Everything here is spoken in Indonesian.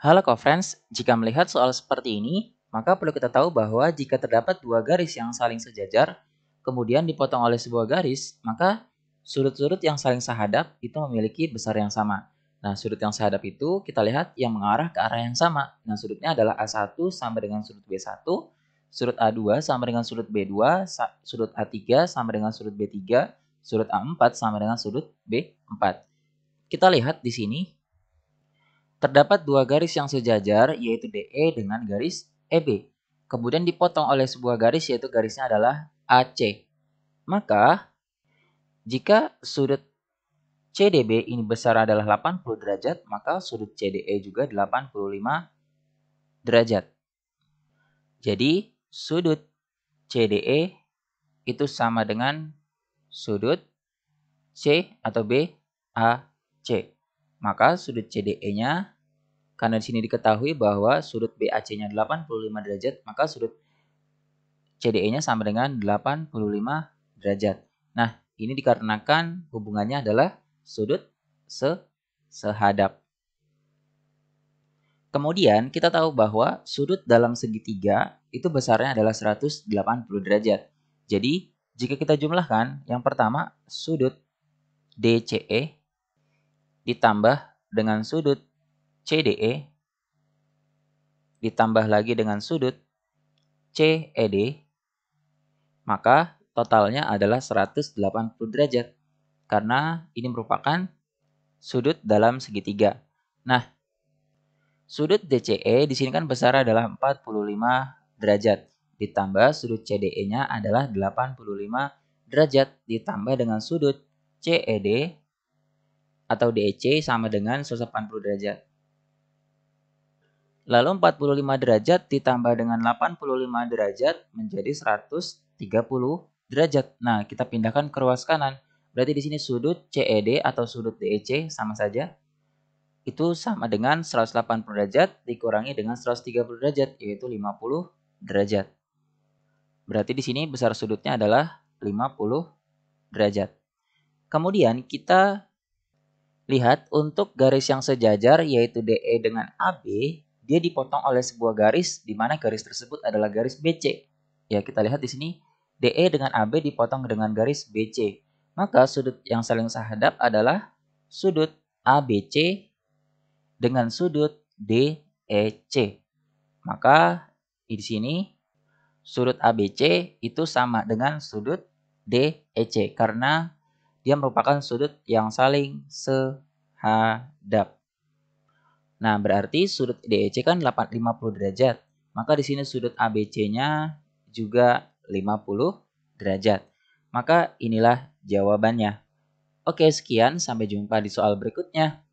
Halo co-friends, jika melihat soal seperti ini, maka perlu kita tahu bahwa jika terdapat dua garis yang saling sejajar, kemudian dipotong oleh sebuah garis, maka sudut-sudut yang saling sehadap itu memiliki besar yang sama. Nah, sudut yang sehadap itu kita lihat yang mengarah ke arah yang sama. Nah, sudutnya adalah A1 sama dengan sudut B1, sudut A2 sama dengan sudut B2, sudut A3 sama dengan sudut B3, sudut A4 sama dengan sudut B4. Kita lihat di sini Terdapat dua garis yang sejajar, yaitu DE dengan garis EB. Kemudian dipotong oleh sebuah garis, yaitu garisnya adalah AC. Maka, jika sudut CDB ini besar adalah 80 derajat, maka sudut CDE juga 85 derajat. Jadi, sudut CDE itu sama dengan sudut C atau B BAC. Maka sudut CDE-nya karena di sini diketahui bahwa sudut BAC-nya 85 derajat, maka sudut CDE-nya sama dengan 85 derajat. Nah, ini dikarenakan hubungannya adalah sudut se sehadap. Kemudian kita tahu bahwa sudut dalam segitiga itu besarnya adalah 180 derajat. Jadi, jika kita jumlahkan, yang pertama sudut DCE ditambah dengan sudut CDE ditambah lagi dengan sudut CED maka totalnya adalah 180 derajat karena ini merupakan sudut dalam segitiga. Nah, sudut DCE di sini kan besar adalah 45 derajat ditambah sudut CDE-nya adalah 85 derajat ditambah dengan sudut CED atau DEC sama dengan 180 derajat. Lalu 45 derajat ditambah dengan 85 derajat menjadi 130 derajat. Nah, kita pindahkan ke ruas kanan. Berarti di sini sudut CED atau sudut DEC sama saja. Itu sama dengan 180 derajat dikurangi dengan 130 derajat, yaitu 50 derajat. Berarti di sini besar sudutnya adalah 50 derajat. Kemudian kita lihat untuk garis yang sejajar yaitu DE dengan AB dia dipotong oleh sebuah garis di mana garis tersebut adalah garis BC. Ya, kita lihat di sini DE dengan AB dipotong dengan garis BC. Maka sudut yang saling sehadap adalah sudut ABC dengan sudut DEC. Maka di sini sudut ABC itu sama dengan sudut DEC karena dia merupakan sudut yang saling sehadap. Nah, berarti sudut DEC kan 850 50 derajat. Maka di sini sudut ABC-nya juga 50 derajat. Maka inilah jawabannya. Oke, sekian. Sampai jumpa di soal berikutnya.